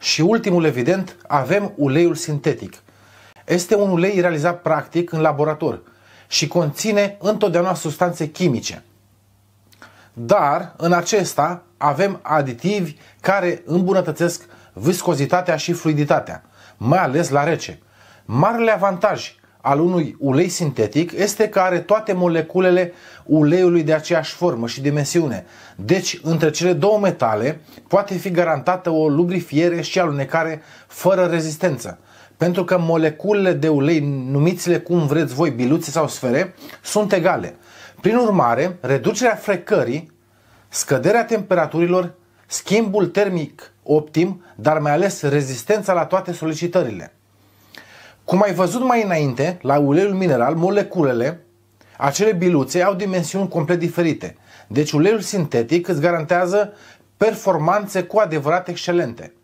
Și ultimul, evident, avem uleiul sintetic. Este un ulei realizat practic în laborator și conține întotdeauna substanțe chimice. Dar în acesta avem aditivi care îmbunătățesc viscozitatea și fluiditatea, mai ales la rece. Marele avantaj al unui ulei sintetic este că are toate moleculele uleiului de aceeași formă și dimensiune. Deci, între cele două metale poate fi garantată o lubrifiere și alunecare fără rezistență. Pentru că moleculele de ulei, numiți-le cum vreți voi, biluțe sau sfere, sunt egale. Prin urmare, reducerea frecării, scăderea temperaturilor, schimbul termic optim, dar mai ales rezistența la toate solicitările – cum ai văzut mai înainte, la uleiul mineral, moleculele, acele biluțe au dimensiuni complet diferite. Deci uleiul sintetic îți garantează performanțe cu adevărat excelente.